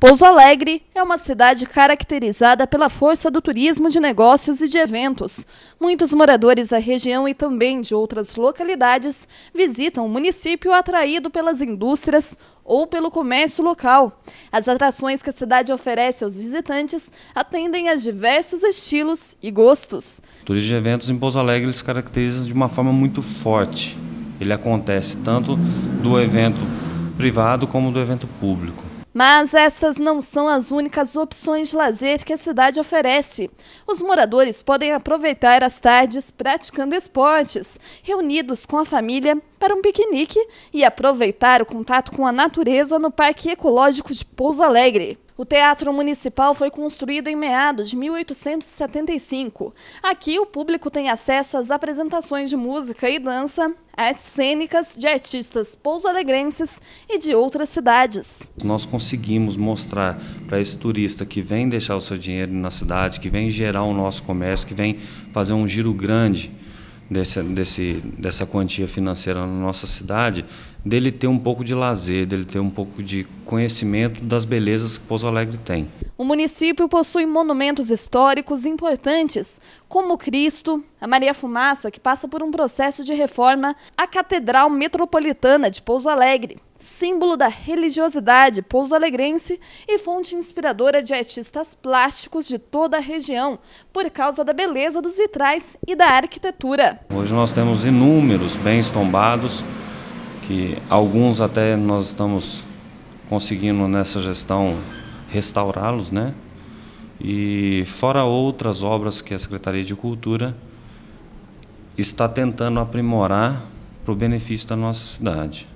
Pouso Alegre é uma cidade caracterizada pela força do turismo de negócios e de eventos. Muitos moradores da região e também de outras localidades visitam o município atraído pelas indústrias ou pelo comércio local. As atrações que a cidade oferece aos visitantes atendem a diversos estilos e gostos. O turismo de eventos em Pouso Alegre se caracteriza de uma forma muito forte. Ele acontece tanto do evento privado como do evento público. Mas essas não são as únicas opções de lazer que a cidade oferece. Os moradores podem aproveitar as tardes praticando esportes, reunidos com a família para um piquenique e aproveitar o contato com a natureza no Parque Ecológico de Pouso Alegre. O Teatro Municipal foi construído em meados de 1875. Aqui o público tem acesso às apresentações de música e dança, artes cênicas de artistas pouso-alegrenses e de outras cidades. Nós conseguimos mostrar para esse turista que vem deixar o seu dinheiro na cidade, que vem gerar o nosso comércio, que vem fazer um giro grande desse, desse, dessa quantia financeira na nossa cidade, dele ter um pouco de lazer, dele ter um pouco de conhecimento das belezas que Pouso Alegre tem. O município possui monumentos históricos importantes, como Cristo, a Maria Fumaça, que passa por um processo de reforma, a Catedral Metropolitana de Pouso Alegre símbolo da religiosidade pouso-alegrense e fonte inspiradora de artistas plásticos de toda a região, por causa da beleza dos vitrais e da arquitetura. Hoje nós temos inúmeros bens tombados, que alguns até nós estamos conseguindo nessa gestão restaurá-los, né? E fora outras obras que a Secretaria de Cultura está tentando aprimorar para o benefício da nossa cidade.